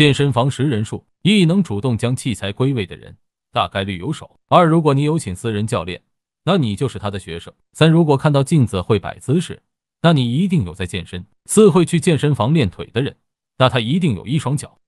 健身房识人数：一能主动将器材归位的人，大概率有手；二如果你有请私人教练，那你就是他的学生；三如果看到镜子会摆姿势，那你一定有在健身；四会去健身房练腿的人，那他一定有一双脚。